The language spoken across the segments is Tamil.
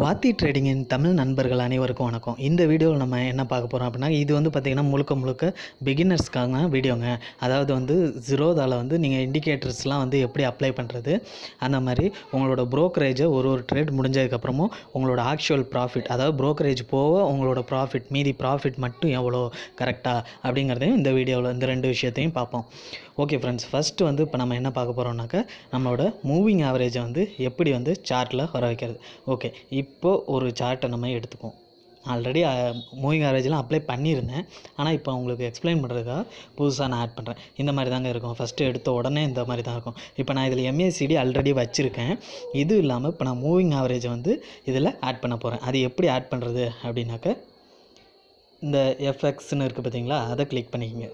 வாத்தி ட்ரேடிங்கின் தமிழ் நண்பர்கள் அனைவருக்கும் வணக்கம் இந்த வீடியோவில் நம்ம என்ன பார்க்க போகிறோம் அப்படின்னா இது வந்து பார்த்திங்கன்னா முழுக்க முழுக்க பிகினர்ஸ்க்கான வீடியோங்க அதாவது வந்து ஜீரோதாவில் வந்து நீங்கள் இண்டிகேட்டர்ஸ்லாம் வந்து எப்படி அப்ளை பண்ணுறது அந்த மாதிரி உங்களோட ப்ரோக்கரேஜை ஒரு ஒரு ட்ரேட் முடிஞ்சதுக்கப்புறமும் உங்களோட ஆக்சுவல் ப்ராஃபிட் அதாவது ப்ரோக்கரேஜ் போக உங்களோட ப்ராஃபிட் மீதி ப்ராஃபிட் மட்டும் எவ்வளோ கரெக்டாக அப்படிங்கிறதையும் இந்த வீடியோவில் இந்த ரெண்டு விஷயத்தையும் பார்ப்போம் ஓகே ஃப்ரெண்ட்ஸ் ஃபஸ்ட்டு வந்து இப்போ நம்ம என்ன பார்க்க போகிறோம்னாக்கா நம்மளோட மூவிங் ஆவரேஜை வந்து எப்படி வந்து சார்ட்டில் வர வைக்கிறது ஓகே இப்போது ஒரு சார்ட்டை நம்ம எடுத்துக்கோம் ஆல்ரெடி மூவிங் ஆவரேஜ்லாம் அப்ளை பண்ணியிருந்தேன் ஆனால் இப்போ உங்களுக்கு எக்ஸ்பிளைன் பண்ணுறதுக்காக புதுசாக நான் ஆட் பண்ணுறேன் இந்த மாதிரி தாங்க இருக்கும் ஃபஸ்ட்டு எடுத்த உடனே இந்த மாதிரி தான் இருக்கும் இப்போ நான் இதில் எம்ஏசிடி ஆல்ரெடி வச்சுருக்கேன் இது இல்லாமல் இப்போ நான் மூவிங் ஆவரேஜை வந்து இதில் ஆட் பண்ண போகிறேன் அது எப்படி ஆட் பண்ணுறது அப்படின்னாக்க இந்த எஃப்எக்ஸ்னு இருக்குது பார்த்தீங்களா அதை கிளிக் பண்ணிக்கோங்க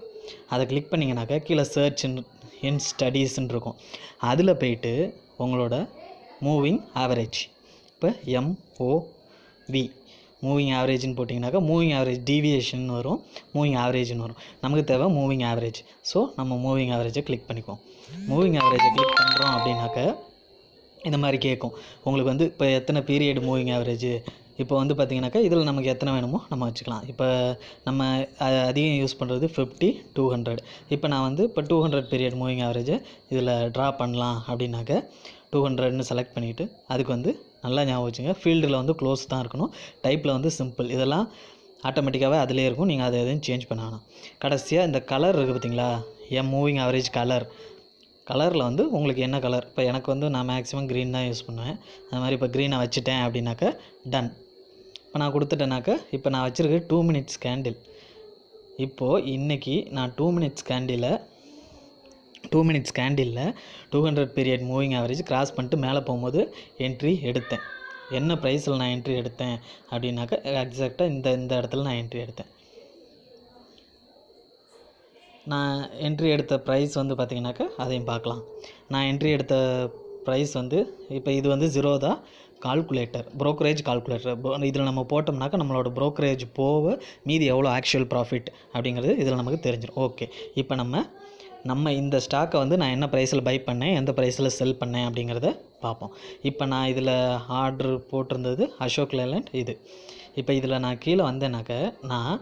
அதை கிளிக் பண்ணிங்கனாக்கா கீழே சர்ச் இன் ஸ்டடீஸ்ன்னு இருக்கும் அதில் போயிட்டு உங்களோட மூவிங் ஆவரேஜ் இப்போ எம்ஓவி மூவிங் ஆவரேஜ்னு போட்டிங்கனாக்கா மூவிங் ஆவரேஜ் டிவியேஷன் வரும் மூவிங் ஆவரேஜ்னு வரும் நமக்கு தேவை மூவிங் ஆவரேஜ் ஸோ நம்ம மூவிங் ஆவரேஜை கிளிக் பண்ணிக்குவோம் மூவிங் ஆவரேஜை கிளிக் பண்ணுறோம் அப்படின்னாக்கா இந்த மாதிரி கேட்கும் உங்களுக்கு வந்து இப்போ எத்தனை பீரியட் மூவிங் ஆவரேஜ் இப்போ வந்து பார்த்திங்கனாக்கா இதில் நமக்கு எத்தனை வேணுமோ நம்ம வச்சுக்கலாம் இப்போ நம்ம அதிகம் யூஸ் பண்ணுறது ஃபிஃப்டி டூ ஹண்ட்ரட் இப்போ நான் வந்து இப்போ two hundred period moving average இதில் ட்ரா பண்ணலாம் அப்படின்னாக்க டூ ஹண்ட்ரட்னு செலக்ட் பண்ணிவிட்டு அதுக்கு வந்து நல்லா ஞாபகம் வச்சுங்க ஃபீல்டில் வந்து க்ளோஸ் தான் இருக்கணும் டைப்பில் வந்து சிம்பிள் இதெல்லாம் ஆட்டோமேட்டிக்காகவே அதிலே இருக்கும் நீங்கள் அதை எதுவும் சேஞ்ச் பண்ண வேணாம் கடைசியாக இந்த கலர் இருக்குது பார்த்தீங்களா என் மூவிங் ஆவரேஜ் கலர் கலரில் வந்து உங்களுக்கு என்ன கலர் இப்போ எனக்கு வந்து நான் மேக்ஸிமம் க்ரீன் தான் யூஸ் பண்ணுவேன் அது மாதிரி இப்போ க்ரீனை வச்சுட்டேன் அப்படின்னாக்கா டன் இப்போ நான் கொடுத்துட்டேனாக்க இப்போ நான் வச்சுருக்க டூ மினிட்ஸ் கேண்டில் இப்போது இன்றைக்கி நான் two minutes candle two minutes கேண்டிலில் two hundred period moving average cross பண்ணிட்டு மேலே போகும்போது என்ட்ரி எடுத்தேன் என்ன ப்ரைஸில் நான் என்ட்ரி எடுத்தேன் அப்படின்னாக்கா எக்ஸாக்டாக இந்த இந்த இடத்துல நான் என்ட்ரி எடுத்தேன் நான் என்ட்ரி எடுத்த ப்ரைஸ் வந்து பார்த்திங்கனாக்கா அதையும் பார்க்கலாம் நான் என்ட்ரி எடுத்த ப்ரைஸ் வந்து இப்போ இது வந்து ஜீரோதா கால்குலேட்டர் ப்ரோக்கரேஜ் கால்குலேட்டர் இதில் நம்ம போட்டோம்னாக்கா நம்மளோட ப்ரோக்கரேஜ் போக மீதி எவ்வளோ ஆக்சுவல் ப்ராஃபிட் அப்படிங்கிறது இதில் நமக்கு தெரிஞ்சிடும் ஓகே இப்போ நம்ம நம்ம இந்த ஸ்டாக்கை வந்து நான் என்ன ப்ரைஸில் பை பண்ணேன் எந்த ப்ரைஸில் செல் பண்ணேன் அப்படிங்கிறத பார்ப்போம் இப்போ நான் இதில் ஆர்டர் போட்டிருந்தது அசோக் லேலண்ட் இது இப்போ இதில் நான் கீழே வந்தேனாக்கா நான்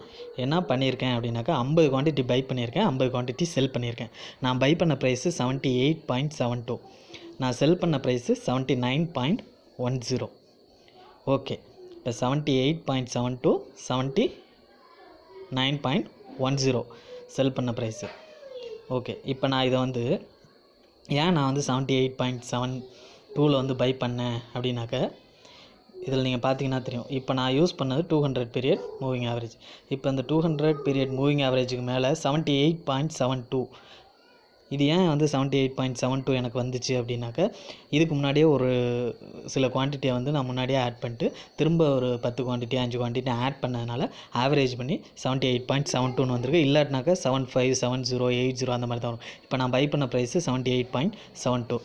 என்ன பண்ணியிருக்கேன் அப்படின்னாக்கா ஐம்பது குவான்டிட்டி பை பண்ணியிருக்கேன் ஐம்பது குவான்டிட்டி செல் பண்ணியிருக்கேன் நான் பை பண்ண price seventy eight point seven two நான் செல் பண்ண price seventy nine point one zero okay இப்போ seventy eight point seven two seventy nine point one zero sell பண்ண ப்ரைஸு ஓகே இப்போ நான் இதை வந்து ஏன் நான் வந்து செவன்ட்டி எயிட் பாயிண்ட் செவன் டூவில் வந்து பை பண்ணேன் அப்படின்னாக்க இதில் நீங்கள் பார்த்தீங்கன்னா தெரியும் இப்போ நான் யூஸ் பண்ணது two hundred period moving average இப்போ இந்த டூ ஹண்ட்ரட் பீரியட் மூவிங் ஆவரேஜுக்கு மேலே seventy eight point seven two இது ஏன் வந்து seventy eight point seven two எனக்கு வந்துச்சு அப்படின்னாக்க இதுக்கு முன்னாடியே ஒரு சில குவான்டிட்டியை வந்து நான் முன்னாடியே ஆட் பண்ணிட்டு திரும்ப ஒரு பத்து குவான்டிட்டி அஞ்சு குவான்டிட்டி ஆட் பண்ணதுனால ஆவரேஜ் பண்ணி செவன்ட்டி எயிட் பாயிண்ட் செவன் டூன்னு வந்திருக்கு இல்லாட்டினாக்கா seven five seven zero eight zero அந்த மாதிரி தான் வரும் இப்போ நான் பை பண்ண price seventy eight point seven two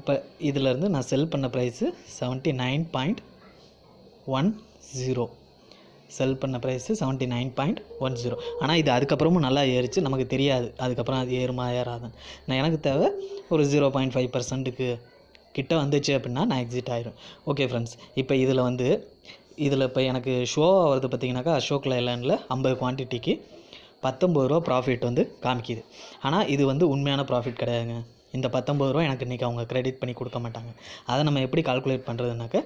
இப்போ இதிலேருந்து நான் செல் பண்ண price seventy nine point one zero sell பண்ண price seventy nine point one zero ஆனால் இது அதுக்கப்புறமும் நல்லா ஏறிச்சு நமக்கு தெரியாது அதுக்கப்புறம் அது ஏறுமா ஏறாதுன்னு நான் எனக்கு தேவை ஒரு ஜீரோ பாயிண்ட் ஃபைவ் பர்சன்ட்டுக்கு கிட்ட வந்துச்சு அப்படின்னா நான் எக்ஸிட் ஆயிரும் ஓகே ஃப்ரெண்ட்ஸ் இப்போ இதில் வந்து இதில் இப்போ எனக்கு ஷோ ஆகிறது பார்த்தீங்கன்னாக்கா அசோக் லைலாண்டில் ஐம்பது குவான்டிட்டிக்கு பத்தொம்பது ரூபா ப்ராஃபிட் வந்து காமிக்கிது ஆனால் இது வந்து உண்மையான ப்ராஃபிட் கிடையாதுங்க இந்த பத்தொம்பது ரூபா எனக்கு இன்றைக்கி அவங்க க்ரெடிட் பண்ணி கொடுக்க மாட்டாங்க அதை நம்ம எப்படி கால்குலேட் பண்ணுறதுனாக்க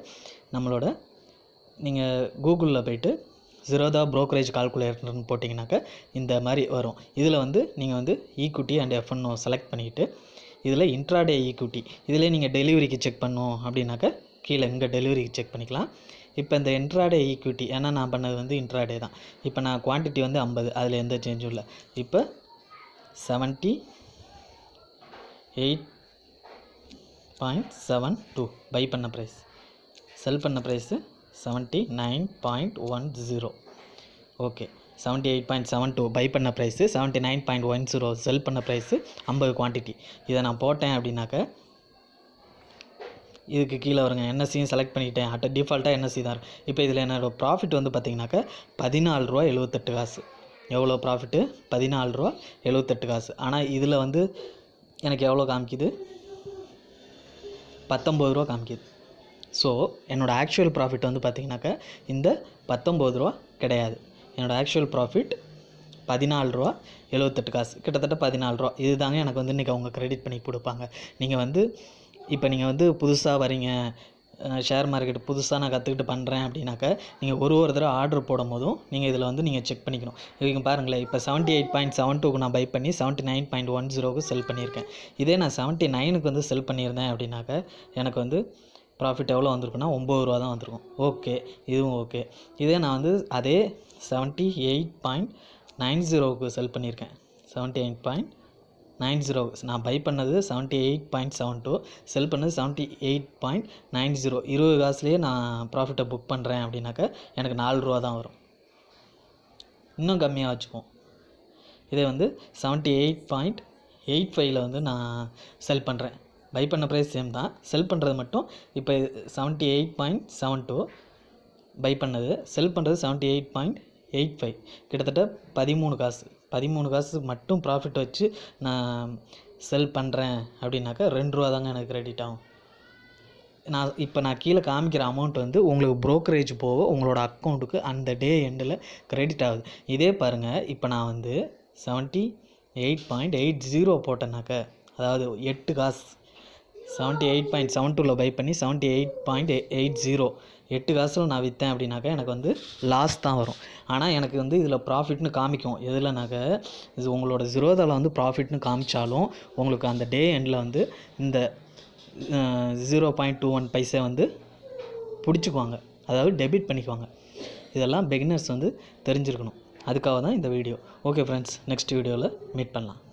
நம்மளோட நீங்கள் கூகுளில் போய்ட்டு ஜீரோதா ப்ரோக்கரேஜ் கால்குலேட்டர்னு போட்டிங்கனாக்கா இந்த மாதிரி வரும் இதில் வந்து நீங்கள் வந்து ஈக்குட்டி அண்ட் எஃப்னு செலக்ட் பண்ணிவிட்டு இதில் இன்ட்ராடே ஈக்குட்டி இதில் நீங்கள் டெலிவரிக்கு செக் பண்ணும் அப்படின்னாக்கா கீழே இங்கே டெலிவரிக்கு செக் பண்ணிக்கலாம் இப்போ இந்த இன்ட்ராடே ஈக்குவிட்டி e ஏன்னா நான் பண்ணது வந்து இன்ட்ராடே தான் இப்போ நான் குவான்டிட்டி வந்து ஐம்பது அதில் எந்த சேஞ்சும் இல்லை இப்போ seventy eight point seven two buy பண்ண ப்ரைஸ் செல் பண்ண price seventy nine point one zero okay seventy eight point seven two buy பண்ண price seventy nine point one zero sell பண்ண ப்ரைஸு ஐம்பது குவான்டிட்டி இதை நான் போட்டேன் அப்படின்னாக்க இதுக்கு கீழே வருங்க என்எஸ்சியும் செலக்ட் பண்ணிட்டேன் அட்ட டிஃபால்ட்டாக என்எஸ்சி தான் இப்போ இதில் என்னோடய ப்ராஃபிட் வந்து பார்த்திங்கனாக்கா பதினாலு ரூபா எழுபத்தெட்டு காசு எவ்வளோ ப்ராஃபிட்டு பதினாலு ரூபா எழுபத்தெட்டு காசு ஆனால் இதில் வந்து எனக்கு எவ்வளோ காமிக்குது பத்தொம்பது ரூபா காமிக்குது ஸோ என்னோடய ஆக்சுவல் ப்ராஃபிட் வந்து பார்த்திங்கனாக்கா இந்த பத்தொம்போது ரூபா கிடையாது என்னோடய ஆக்சுவல் ப்ராஃபிட் பதினாலு ரூபா எழுபத்தெட்டு காசு கிட்டத்தட்ட பதினாலு ரூபா இது தாங்க எனக்கு வந்து இன்றைக்கி அவங்க க்ரெடிட் பண்ணி கொடுப்பாங்க நீங்கள் வந்து இப்போ நீங்கள் வந்து புதுசாக வரீங்க ஷேர் மார்க்கெட் புதுசாக நான் கற்றுக்கிட்டு பண்ணுறேன் அப்படின்னாக்கா நீங்கள் ஒரு ஒரு தடவை ஆர்டர் போடும் போதும் நீங்கள் இதில் வந்து நீங்கள் செக் பண்ணிக்கணும் இவங்க பாருங்களேன் இப்போ செவன்ட்டி எயிட் பாயிண்ட் செவன் டூக்கு நான் பை பண்ணி செவன்ட்டி நைன் பாயிண்ட் ஒன் ஜீரோவுக்கு செல் பண்ணியிருக்கேன் இதே நான் செவன்ட்டி நைனுக்கு வந்து செல் பண்ணியிருந்தேன் அப்படின்னாக்கா எனக்கு வந்து ப்ராஃபிட் எவ்வளோ வந்திருக்குன்னா ஒம்பது ரூபா தான் வந்திருக்கும் ஓகே இதுவும் ஓகே இதே நான் வந்து அதே செவன்ட்டி எயிட் பாயிண்ட் நைன் ஜீரோவுக்கு செல் பண்ணியிருக்கேன் seventy eight point nine zero நான் பை பண்ணது seventy eight point seven two sell பண்ணது seventy eight point nine zero இருபது காசுலேயே நான் ப்ராஃபிட்டை புக் பண்ணுறேன் அப்படின்னாக்கா எனக்கு நாலு ரூபா தான் வரும் இன்னும் கம்மியாக வச்சுக்குவோம் இதே வந்து செவன்ட்டி எயிட் பாயிண்ட் எயிட் ஃபைவ்ல வந்து நான் செல் பண்ணுறேன் பை பண்ண ப்ரைஸ் சேம் தான் செல் பண்ணுறது மட்டும் இப்போ seventy eight point seven two buy பண்ணது செல் பண்ணுறது seventy eight point eight five கிட்டத்தட்ட பதிமூணு காசு பதிமூணு காசு மட்டும் ப்ராஃபிட் வச்சு நான் செல் பண்ணுறேன் அப்படின்னாக்கா ரெண்டு ரூபா தாங்க எனக்கு கிரெடிட் ஆகும் நான் இப்போ நான் கீழே காமிக்கிற அமௌண்ட் வந்து உங்களுக்கு ப்ரோக்கரேஜ் போக உங்களோட அக்கௌண்ட்டுக்கு அந்த டே எண்டில் கிரெடிட் ஆகுது இதே பாருங்கள் இப்போ நான் வந்து seventy eight point eight zero போட்டேன்னாக்க அதாவது எட்டு காசு செவன்ட்டி எயிட் பாயிண்ட் செவன் டூவில் பை பண்ணி seventy eight point eight zero எட்டு காசில் நான் விற்றேன் அப்படின்னாக்கா எனக்கு வந்து லாஸ் தான் வரும் ஆனால் எனக்கு வந்து இதில் ப்ராஃபிட்னு காமிக்கும் எதுலனாக்க இது உங்களோட ஜீரோதாவில் வந்து ப்ராஃபிட்னு காமிச்சாலும் உங்களுக்கு அந்த டே எண்டில் வந்து இந்த zero point two one paisa வந்து பிடிச்சிக்குவாங்க அதாவது டெபிட் பண்ணிக்குவாங்க இதெல்லாம் பிகினர்ஸ் வந்து தெரிஞ்சிருக்கணும் அதுக்காக தான் இந்த வீடியோ ஓகே ஃப்ரெண்ட்ஸ் நெக்ஸ்ட் வீடியோவில் மீட் பண்ணலாம்